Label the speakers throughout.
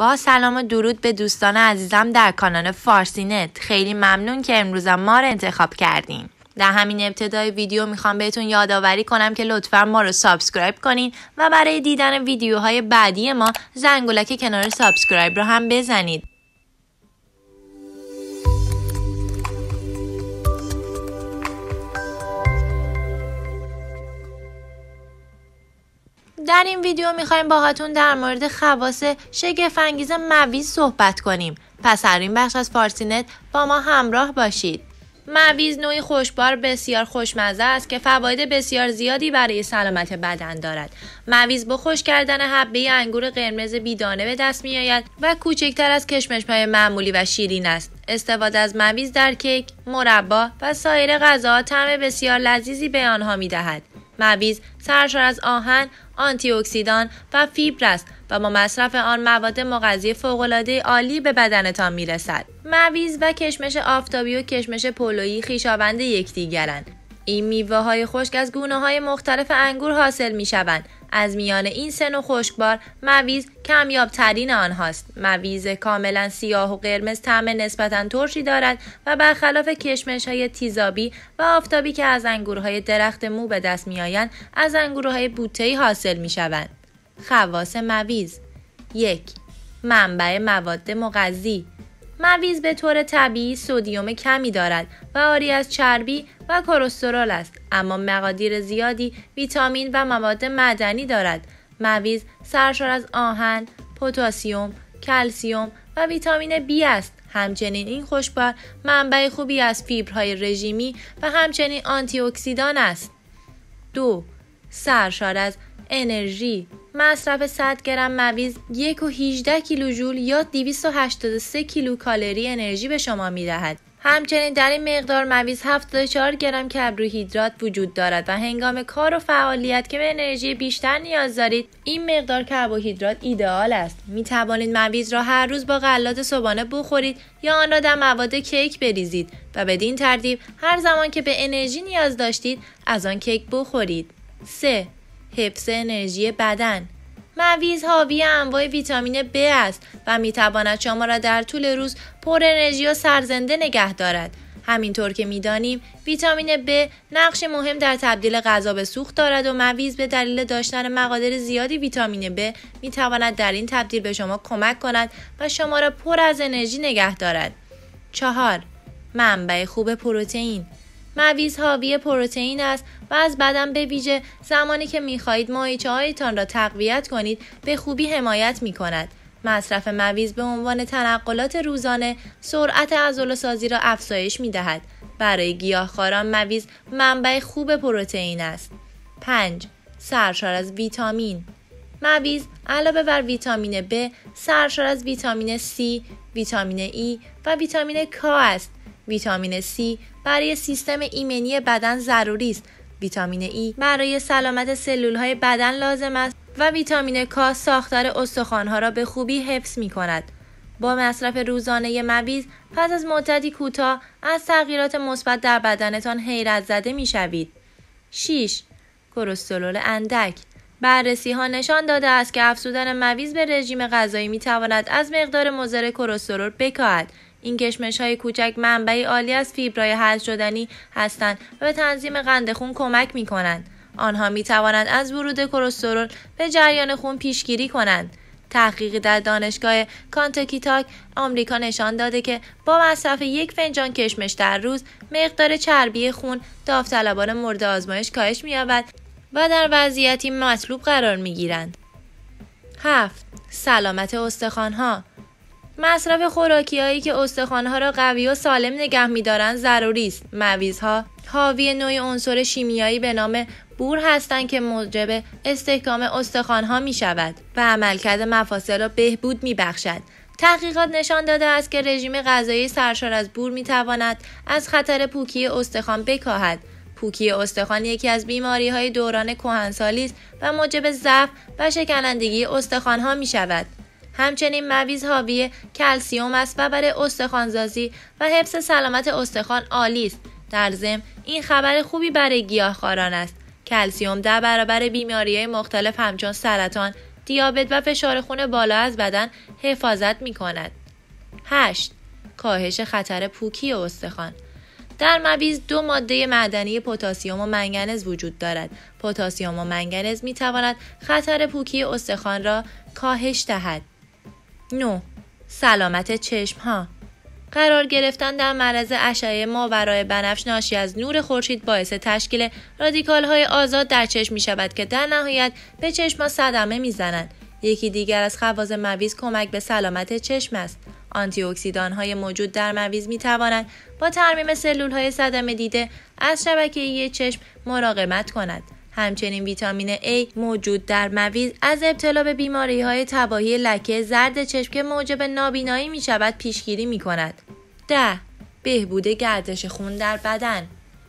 Speaker 1: با سلام و درود به دوستان عزیزم در کانال فارسینت خیلی ممنون که امروز ما رو انتخاب کردین در همین ابتدای ویدیو میخوام بهتون یادآوری کنم که لطفا ما رو سابسکرایب کنین و برای دیدن ویدیوهای بعدی ما زنگولک کنار سابسکرایب رو هم بزنید در این ویدیو میخوایم باهاتون در مورد خواص شگفتانگیز مویز صحبت کنیم پس در این بخش از فارسینت با ما همراه باشید مویز نوعی خوشبار بسیار خوشمزه است که فواید بسیار زیادی برای سلامت بدن دارد مویز با خوش کردن حبه انگور قرمز بیدانه به دست می آید و کوچکتر از کشمشهای معمولی و شیرین است استفاده از مویز در کیک مربا و سایر غذاها طعم بسیار لذیذی به آنها می مویز سرشار از آهن، آنتی اکسیدان و فیبر است و با مصرف آن مواد مغذی فوقالعاده عالی به بدنتان میرسد مویز و کشمش آفتابی و کشمش پولویی خویشاوند یکدیگرند این میوه های خشک از گونه های مختلف انگور حاصل می شوند از میان این سن و خشکبار مویز کمیابترین آنهاست مویز کاملا سیاه و قرمز طعم نسبتا ترشی دارد و برخلاف کشمش های تیزابی و آفتابی که از انگورهای درخت مو به دست میآیند از انگورهای بوتهای حاصل شوند. خواص مویز 1. منبع مواد مغذی مویز به طور طبیعی سودیوم کمی دارد و آری از چربی و کلسترول است اما مقادیر زیادی ویتامین و مواد معدنی دارد مویز سرشار از آهن پتاسیم کلسیوم و ویتامین B است همچنین این خوشبار منبع خوبی از فیبرهای رژیمی و همچنین آنتی اکسیدان است. دو سرشار از انرژی مصرف 100 گرم مویز 1.18 کیلو جول یا 283 کیلو کالری انرژی به شما می همچنین در این مقدار مویز 74 گرم کربوهیدرات وجود دارد و هنگام کار و فعالیت که به انرژی بیشتر نیاز دارید این مقدار کربوهیدرات ایدئال است می توانید مویز را هر روز با غلات صبحانه بخورید یا آن را در مواد کیک بریزید و بدین ترتیب هر زمان که به انرژی نیاز داشتید از آن کیک بخورید 3 حفظ انرژی بدن مویز حاوی انواع ویتامین B است و میتواند شما را در طول روز پر انرژی و سرزنده نگه دارد همینطور که میدانیم ویتامین B نقش مهم در تبدیل غذا به سوخت دارد و مویز به دلیل داشتن مقادر زیادی ویتامین B میتواند در این تبدیل به شما کمک کند و شما را پر از انرژی نگه دارد. چهار منبع خوب پروتئین مویز حاوی پروتئین است و از بدن به ویژه زمانی که میخواهید ماهیچه هایتان را تقویت کنید به خوبی حمایت میکند. مصرف مویز به عنوان تنقلات روزانه سرعت سازی را افزایش میدهد. برای گیاهخواران مویز منبع خوب پروتئین است. 5. سرشار از ویتامین مویز علاوه بر ویتامین B سرشار از ویتامین C، ویتامین E و ویتامین K است ویتامین C برای سیستم ایمنی بدن ضروری است. ویتامین E برای سلامت سلول های بدن لازم است و ویتامین K ساختار ها را به خوبی حفظ می کند. با مصرف روزانه مویز پس از مدتی کوتاه از تغییرات مثبت در بدنتان حیرت زده می شوید. 6. کلسترول اندک بررسی ها نشان داده است که افزودن مویز به رژیم غذایی می تواند از مقدار مضر کلسترول بکاهد این کشمش های کوچک منبعی عالی از فیبرهای حل شدنی هستند و به تنظیم قند خون کمک می کنند. آنها می توانند از ورود کلسترول به جریان خون پیشگیری کنند. تحقیقی در دانشگاه کانتاکی تاک آمریکا نشان داده که با مصرف یک فنجان کشمش در روز مقدار چربی خون داوطلبان مورد آزمایش کاهش می‌یابد و در وضعیتی مطلوب قرار میگیرند. 7. سلامت استخوان‌ها مصرف خوراکیهایی که استخوانها را قوی و سالم نگه میدارند ضروری است مویزها حاوی نوعی عنصر شیمیایی به نام بور هستند که موجب استحکام استخوانها می شود و عملکرد مفاصل را بهبود می تحقیقات نشان داده است که رژیم غذایی سرشار از بور می از خطر پوکی استخوان بکاهد. پوکی استخوان یکی از بیماری های دوران کهنسالی است و موجب ضعف و شکنندگی استخوان ها می شود. همچنین مویز حاوی کلسیوم است و برای استخوانسازی و حفظ سلامت استخوان عالی است در ضمن این خبر خوبی برای گیاهخواران است کلسیوم در برابر بیماری های مختلف همچون سرطان دیابت و فشار خون بالا از بدن حفاظت می کند 8. کاهش خطر پوکی استخوان در مویز دو ماده معدنی پتاسیم و منگنز وجود دارد. پتاسیم و منگنز می تواند خطر پوکی استخوان را کاهش دهد. 9. سلامت چشم ها قرار گرفتن در معرض اشعه ما برای بنفش ناشی از نور خورشید باعث تشکیل رادیکال های آزاد در چشم می شود که در نهایت به چشم صدمه می زنند. یکی دیگر از خواص مویز کمک به سلامت چشم است. آنتی اکسیدان های موجود در مویز می توانند با ترمیم سلول های صدمه دیده از شبکه چشم مراقبت کند. همچنین ویتامین A موجود در مویز از ابتلا به بیماری های تباهی لکه زرد چشم که موجب نابینایی می شود پیشگیری می کند. ده بهبود گردش خون در بدن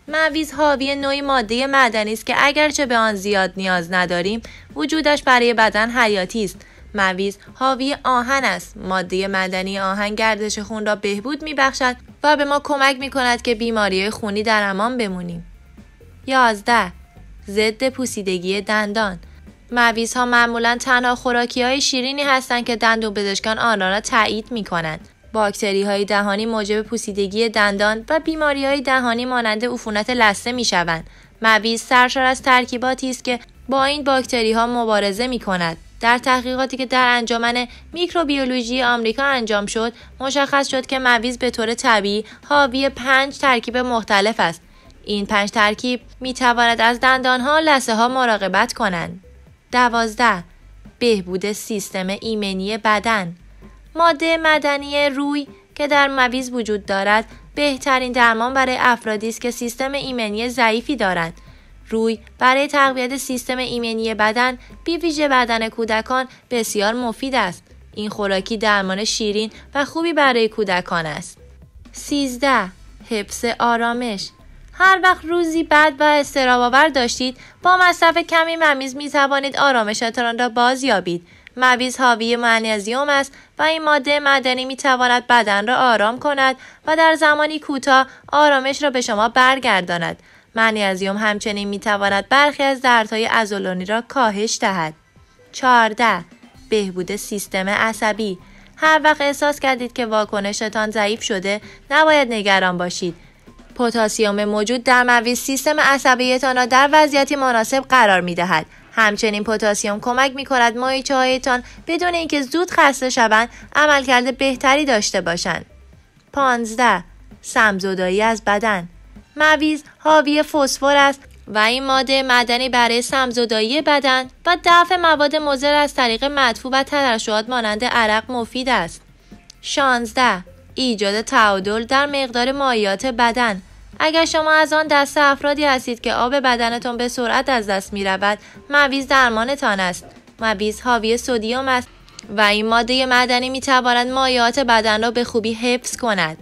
Speaker 1: مویز حاوی نوعی ماده معدنی است که اگرچه به آن زیاد نیاز نداریم وجودش برای بدن حیاتی است مویز حاوی آهن است ماده معدنی آهن گردش خون را بهبود میبخشد و به ما کمک می کند که بیماری خونی در امان بمونیم 11 ضد پوسیدگی دندان مویز ها معمولا تنها خوراکی های شیرینی هستند که دندون پزشکان آن را تایید می کنند. باکتری های دهانی موجب پوسیدگی دندان و بیماری های دهانی مانند عفونت لثه می شوند. مویز سرشار از ترکیباتی است که با این باکتری ها مبارزه می کند. در تحقیقاتی که در انجمن میکروبیولوژی آمریکا انجام شد، مشخص شد که مویز به طور طبیعی حاوی پنج ترکیب مختلف است این پنج ترکیب می تواند از دندان ها لسه ها مراقبت کنند. دوازده بهبود سیستم ایمنی بدن ماده مدنی روی که در مویز وجود دارد بهترین درمان برای افرادی است که سیستم ایمنی ضعیفی دارند روی برای تقویت سیستم ایمنی بدن بیویژه بدن کودکان بسیار مفید است این خوراکی درمان شیرین و خوبی برای کودکان است 13 حفظ آرامش هر وقت روزی بد و استراباور داشتید با مصرف کمی ممیز می توانید آرامشتان را باز یابید مویز حاوی منیزیم است و این ماده مدنی می تواند بدن را آرام کند و در زمانی کوتاه آرامش را به شما برگرداند منیزیم همچنین می تواند برخی از دردهای ازولانی را کاهش دهد 14 بهبود سیستم عصبی هر وقت احساس کردید که واکنشتان ضعیف شده نباید نگران باشید پتاسیم موجود در مویز سیستم عصبیتان را در وضعیتی مناسب قرار می دهد. همچنین پتاسیم کمک می کند مایچه هایتان بدون اینکه زود خسته شوند عملکرد بهتری داشته باشند. 15. سمزدایی از بدن مویز حاوی فسفر است و این ماده مدنی برای سمزدایی بدن و دفع مواد مضر از طریق مدفوع و ترشحات مانند عرق مفید است. 16. ایجاد تعادل در مقدار مایات بدن اگر شما از آن دست افرادی هستید که آب بدنتون به سرعت از دست می رود مویز درمانتان است مویز حاوی سودیوم است و این ماده معدنی می تواند مایات بدن را به خوبی حفظ کند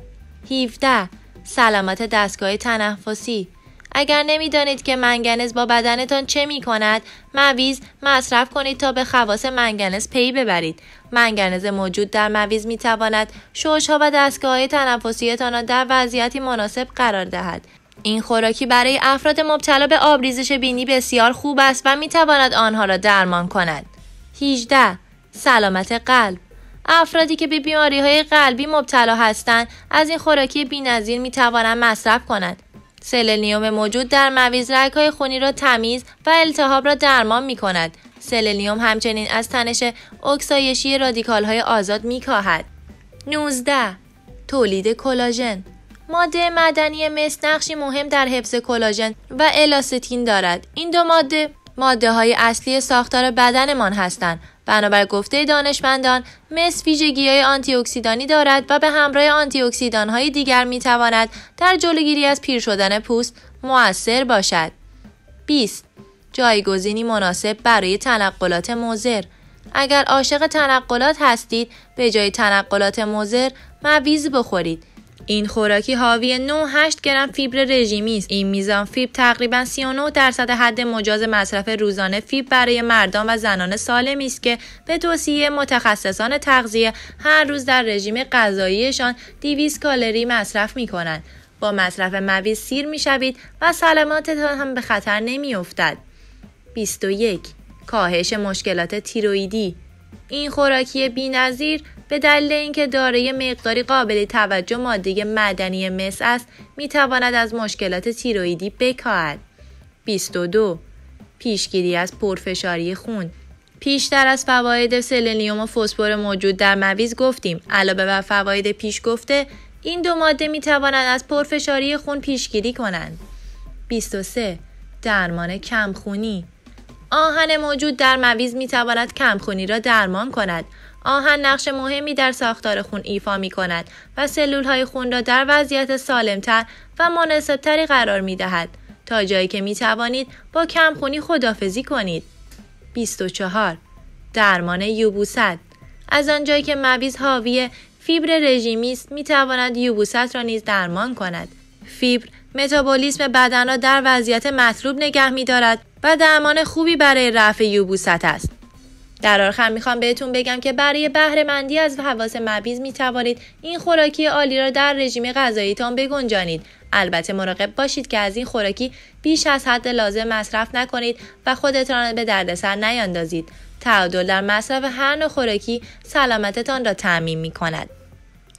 Speaker 1: 17 سلامت دستگاه تنفسی اگر نمیدانید که منگنز با بدنتان چه می کند مویز مصرف کنید تا به خواص منگنز پی ببرید منگنز موجود در مویز می تواند شوش ها و دستگاه های تنفسیتان را در وضعیتی مناسب قرار دهد این خوراکی برای افراد مبتلا به آبریزش بینی بسیار خوب است و می تواند آنها را درمان کند 18 سلامت قلب افرادی که به بیماری های قلبی مبتلا هستند از این خوراکی بینظیر می توانند مصرف کنند سلنیوم موجود در مویز رگهای خونی را تمیز و التهاب را درمان می کند. سلنیوم همچنین از تنش اکسایشی رادیکال های آزاد می کاهد. 19. تولید کلاژن ماده مدنی مس نقشی مهم در حفظ کلاژن و الاستین دارد. این دو ماده ماده های اصلی ساختار بدنمان هستند بنابر گفته دانشمندان مس ویژگیهای آنتی اکسیدانی دارد و به همراه آنتی های دیگر می تواند در جلوگیری از پیر شدن پوست موثر باشد. 20 جایگزینی مناسب برای تنقلات موزر اگر عاشق تنقلات هستید به جای تنقلات موزر مویز بخورید این خوراکی حاوی 98 8 گرم فیبر رژیمی است این میزان فیبر تقریبا 39 درصد حد مجاز مصرف روزانه فیبر برای مردان و زنان سالمی است که به توصیه متخصصان تغذیه هر روز در رژیم غذاییشان 200 کالری مصرف می کنند با مصرف مویز سیر می شوید و سلاماتتان هم به خطر نمی افتد 21 کاهش مشکلات تیرویدی این خوراکی بی‌نظیر به دلیل اینکه دارای مقداری قابل توجه ماده مدنی مس است تواند از مشکلات تیرویدی بکاهد 22 پیشگیری از پرفشاری خون پیشتر از فواید سلنیوم و فسفر موجود در مویز گفتیم علاوه بر فواید پیش گفته این دو ماده می توانند از پرفشاری خون پیشگیری کنند 23 درمان کمخونی آهن موجود در مویز می تواند کمخونی را درمان کند آهن نقش مهمی در ساختار خون ایفا می کند و سلول های خون را در وضعیت سالمتر و مناسبتری قرار می دهد تا جایی که می توانید با کمخونی خدافزی کنید. 24. درمان یوبوست از آنجایی که مویز حاوی فیبر رژیمی است می تواند یوبوست را نیز درمان کند. فیبر متابولیسم بدن را در وضعیت مطلوب نگه می دارد و درمان خوبی برای رفع یوبوست است. در آخر میخوام بهتون بگم که برای بهره از حواس مبیز میتوانید این خوراکی عالی را در رژیم غذاییتان بگنجانید البته مراقب باشید که از این خوراکی بیش از حد لازم مصرف نکنید و خودتان به دردسر نیاندازید تعادل در مصرف هر نوع خوراکی سلامتتان را تعمین می کند.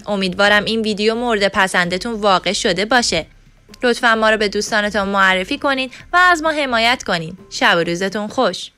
Speaker 1: امیدوارم این ویدیو مورد پسندتون واقع شده باشه. لطفا ما را به دوستانتان معرفی کنید و از ما حمایت کنید. شب و روزتون خوش.